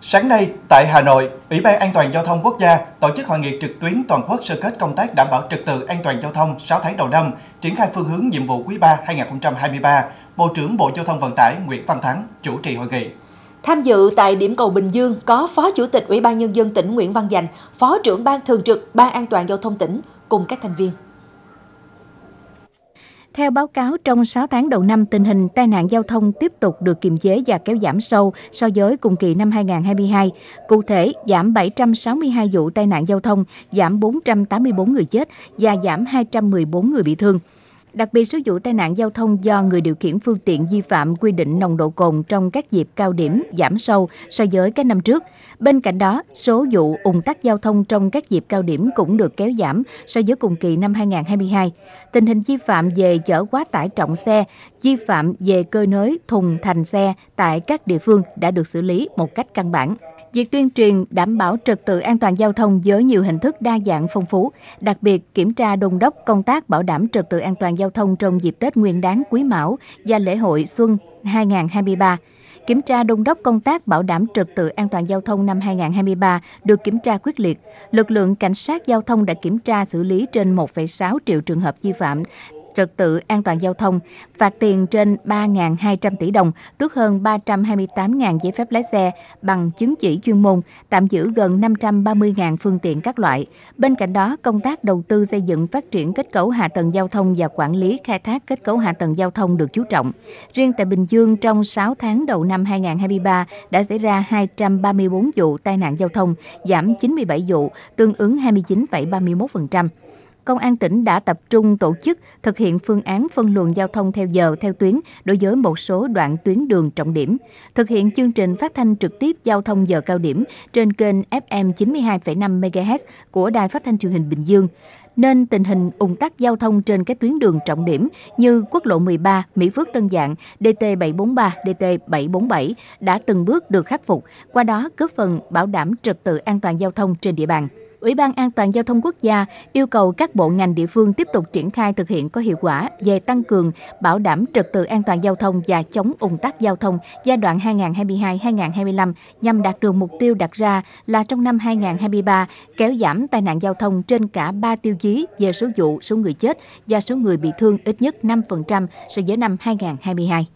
Sáng nay, tại Hà Nội, Ủy ban An toàn Giao thông Quốc gia tổ chức hội nghị trực tuyến toàn quốc sơ kết công tác đảm bảo trật tự an toàn giao thông 6 tháng đầu năm, triển khai phương hướng nhiệm vụ quý 3 2023. Bộ trưởng Bộ Giao thông Vận tải Nguyễn Văn Thắng chủ trì hội nghị. Tham dự tại điểm cầu Bình Dương có Phó Chủ tịch Ủy ban Nhân dân tỉnh Nguyễn Văn Dành, Phó trưởng Ban Thường trực Ban An toàn Giao thông tỉnh cùng các thành viên. Theo báo cáo, trong 6 tháng đầu năm, tình hình tai nạn giao thông tiếp tục được kiềm chế và kéo giảm sâu so với cùng kỳ năm 2022. Cụ thể, giảm 762 vụ tai nạn giao thông, giảm 484 người chết và giảm 214 người bị thương. Đặc biệt số vụ tai nạn giao thông do người điều khiển phương tiện vi phạm quy định nồng độ cồn trong các dịp cao điểm giảm sâu so với các năm trước. Bên cạnh đó, số vụ ủng tắc giao thông trong các dịp cao điểm cũng được kéo giảm so với cùng kỳ năm 2022. Tình hình vi phạm về chở quá tải trọng xe, vi phạm về cơi nới thùng thành xe tại các địa phương đã được xử lý một cách căn bản. Việc tuyên truyền đảm bảo trật tự an toàn giao thông với nhiều hình thức đa dạng phong phú, đặc biệt kiểm tra đôn đốc công tác bảo đảm trật tự an toàn giao thông trong dịp Tết Nguyên đán Quý Mão và lễ hội Xuân 2023. Kiểm tra đôn đốc công tác bảo đảm trật tự an toàn giao thông năm 2023 được kiểm tra quyết liệt. Lực lượng cảnh sát giao thông đã kiểm tra xử lý trên 1,6 triệu trường hợp vi phạm, trật tự an toàn giao thông, phạt tiền trên 3.200 tỷ đồng, tước hơn 328.000 giấy phép lái xe bằng chứng chỉ chuyên môn, tạm giữ gần 530.000 phương tiện các loại. Bên cạnh đó, công tác đầu tư xây dựng phát triển kết cấu hạ tầng giao thông và quản lý khai thác kết cấu hạ tầng giao thông được chú trọng. Riêng tại Bình Dương, trong 6 tháng đầu năm 2023 đã xảy ra 234 vụ tai nạn giao thông, giảm 97 vụ, tương ứng 29,31%. Công an tỉnh đã tập trung tổ chức thực hiện phương án phân luồng giao thông theo giờ, theo tuyến đối với một số đoạn tuyến đường trọng điểm, thực hiện chương trình phát thanh trực tiếp giao thông giờ cao điểm trên kênh FM 92,5 MHz của Đài Phát thanh Truyền hình Bình Dương nên tình hình ủng tắc giao thông trên các tuyến đường trọng điểm như quốc lộ 13, Mỹ Phước Tân Dạng, DT743, DT747 đã từng bước được khắc phục, qua đó góp phần bảo đảm trật tự an toàn giao thông trên địa bàn. Ủy ban An toàn giao thông quốc gia yêu cầu các bộ ngành địa phương tiếp tục triển khai thực hiện có hiệu quả về tăng cường bảo đảm trật tự an toàn giao thông và chống ủng tắc giao thông giai đoạn 2022-2025 nhằm đạt được mục tiêu đặt ra là trong năm 2023 kéo giảm tai nạn giao thông trên cả ba tiêu chí về số vụ, số người chết và số người bị thương ít nhất 5% so với năm 2022.